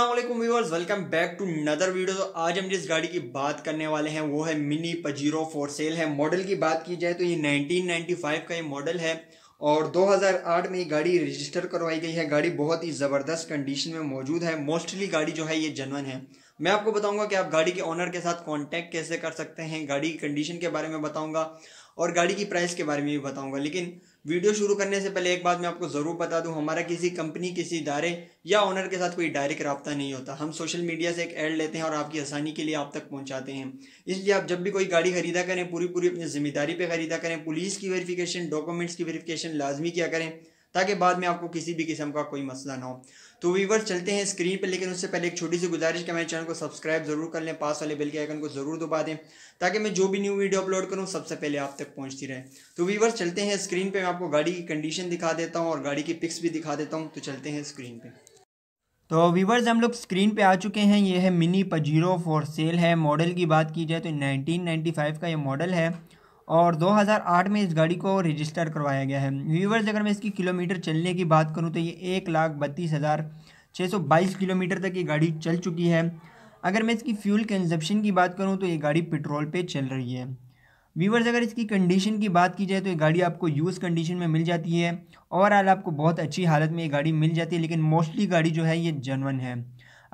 अल्लाम welcome back to another video तो आज हम जिस गाड़ी की बात करने वाले हैं वो है मिनी पजीरो फॉर सेल है मॉडल की बात की जाए तो ये 1995 का ये मॉडल है और 2008 में ये गाड़ी रजिस्टर करवाई गई है गाड़ी बहुत ही ज़बरदस्त कंडीशन में मौजूद है मोस्टली गाड़ी जो है ये जनवन है मैं आपको बताऊंगा कि आप गाड़ी के ऑनर के साथ कांटेक्ट कैसे कर सकते हैं गाड़ी की कंडीशन के बारे में बताऊंगा और गाड़ी की प्राइस के बारे में भी बताऊंगा लेकिन वीडियो शुरू करने से पहले एक बात मैं आपको ज़रूर बता दूं हमारा किसी कंपनी किसी इदारे या ओनर के साथ कोई डायरेक्ट रबता नहीं होता हम सोशल मीडिया से एक ऐड लेते हैं और आपकी आसानी के लिए आप तक पहुंचाते हैं इसलिए आप जब भी कोई गाड़ी खरीदा करें पूरी पूरी अपनी जिम्मेदारी पर खरीदा करें पुलिस की वेरीफिकेशन डॉक्यूमेंट्स की वेरीफिकेशन लाजमी किया करें ताकि बाद में आपको किसी भी किस्म का कोई मसला ना हो तो वीवर चलते हैं स्क्रीन पर लेकिन उससे पहले एक छोटी सी गुजारिश कि मेरे चैनल को सब्सक्राइब जरूर कर लें पास वाले बेल के आइकन को जरूर दबा दें ताकि मैं जो भी न्यू वीडियो अपलोड करूं सबसे पहले आप तक पहुंचती रहे तो वीवर चलते हैं स्क्रीन पर मैं आपको गाड़ी की कंडीशन दिखा देता हूँ और गाड़ी की पिक्स भी दिखा देता हूँ तो चलते हैं स्क्रीन पर तो वीवर्स हम लोग स्क्रीन पे आ चुके हैं ये है मिनी पजीरो फॉर सेल है मॉडल की बात की जाए तो 1995 का ये मॉडल है और 2008 में इस गाड़ी को रजिस्टर करवाया गया है व्यूवर्स अगर मैं इसकी किलोमीटर चलने की बात करूँ तो ये एक लाख बत्तीस हज़ार छः सौ बाईस किलोमीटर तक ये गाड़ी चल चुकी है अगर मैं इसकी फ्यूल कंजप्शन की बात करूँ तो ये गाड़ी पेट्रोल पे चल रही है व्यूवर्स अगर इसकी कंडीशन की बात की जाए तो ये गाड़ी आपको यूज़ कंडीशन में मिल जाती है ओवरऑल आपको बहुत अच्छी हालत में ये गाड़ी मिल जाती है लेकिन मोस्टली गाड़ी जो है ये जनवन है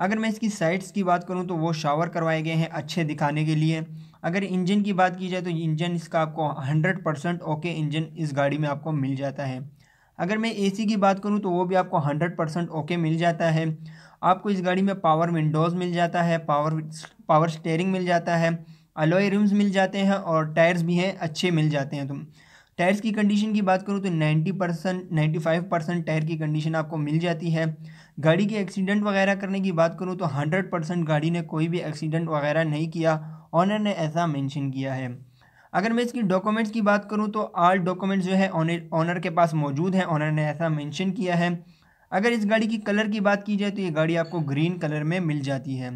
अगर मैं इसकी साइड्स की बात करूँ तो वो शावर करवाए गए हैं अच्छे दिखाने के लिए अगर इंजन की बात की जाए तो इंजन इसका आपको हंड्रेड परसेंट ओके इंजन इस गाड़ी में आपको मिल जाता है अगर मैं एसी की बात करूं तो वो भी आपको हंड्रेड परसेंट ओके मिल जाता है आपको इस गाड़ी में पावर विंडोज़ मिल जाता है पावर पावर स्टेयरिंग मिल जाता है अलोए रिम्स मिल जाते हैं और टायर्स भी हैं अच्छे मिल जाते हैं तुम तो टायर्स की कंडीशन की बात करूँ तो 90 percent ninety five percent tyre की कंडीशन आपको मिल जाती है गाड़ी के एक्सीडेंट वगैरह करने की बात करूँ तो हंड्रेड परसेंट गाड़ी ने कोई भी एक्सीडेंट वगैरह नहीं किया ऑनर ने ऐसा मेंशन किया है अगर मैं इसकी डॉक्यूमेंट्स की बात करूं तो आल डॉक्यूमेंट्स जो है ऑनर ऑनर के पास मौजूद हैं ऑनर ने ऐसा मेंशन किया है अगर इस गाड़ी की कलर की बात की जाए तो ये गाड़ी आपको ग्रीन कलर में मिल जाती है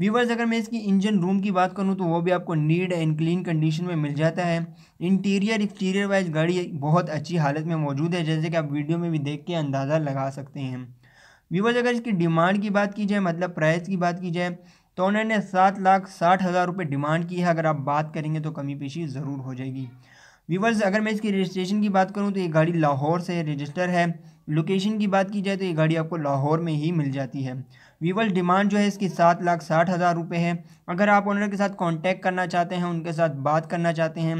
व्यूवर्स अगर मैं इसकी इंजन रूम की बात करूं तो वो भी आपको नीड एंड क्लीन कंडीशन में मिल जाता है इंटीरियर एक्सटीरियर वाइज गाड़ी बहुत अच्छी हालत में मौजूद है जैसे कि आप वीडियो में भी देख के अंदाज़ा लगा सकते हैं व्यूवर्स अगर इसकी डिमांड की बात की जाए मतलब प्राइस की बात की जाए तो उन्होंने सात लाख साठ हज़ार रुपये डिमांड की है अगर आप बात करेंगे तो कमी पेशी ज़रूर हो जाएगी व्यूवर्स अगर मैं इसकी रजिस्ट्रेशन की बात करूँ तो ये गाड़ी लाहौर से रजिस्टर है लोकेशन की बात की जाए तो ये गाड़ी आपको लाहौर में ही मिल जाती है वीवल डिमांड जो है इसकी सात लाख साठ हज़ार रुपये है अगर आप ऑनर के साथ कांटेक्ट करना चाहते हैं उनके साथ बात करना चाहते हैं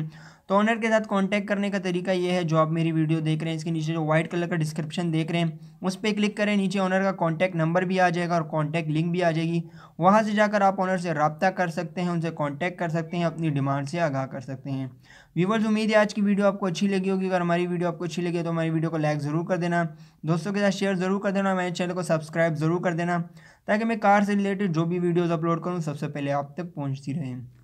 तो ऑनर के साथ कॉन्टैक्ट करने का तरीका ये है जो आप मेरी वीडियो देख रहे हैं इसके नीचे जो व्हाइट कलर का डिस्क्रिप्शन देख रहे हैं उस पर क्लिक करें नीचे ऑनर का कॉन्टैक्ट नंबर भी आ जाएगा और कॉन्टैक्ट लिंक भी आ जाएगी वहाँ से जाकर आप ऑनर से रबता कर सकते हैं उनसे कॉन्टैक्ट कर सकते हैं अपनी डिमांड से आगाह कर सकते हैं व्यूवर्स उम्मीद है आज की वीडियो आपको अच्छी लगी होगी अगर हमारी वीडियो आपको अच्छी लगी तो हमारी वीडियो को लाइक ज़रूर कर देना दोस्तों के साथ शेयर ज़रूर कर देना मेरे चैनल को सब्सक्राइब ज़रूर कर देना ताकि मैं कार से रिलेटेड जो भी वीडियोज़ अपलोड करूँ सबसे पहले आप तक पहुँचती रहें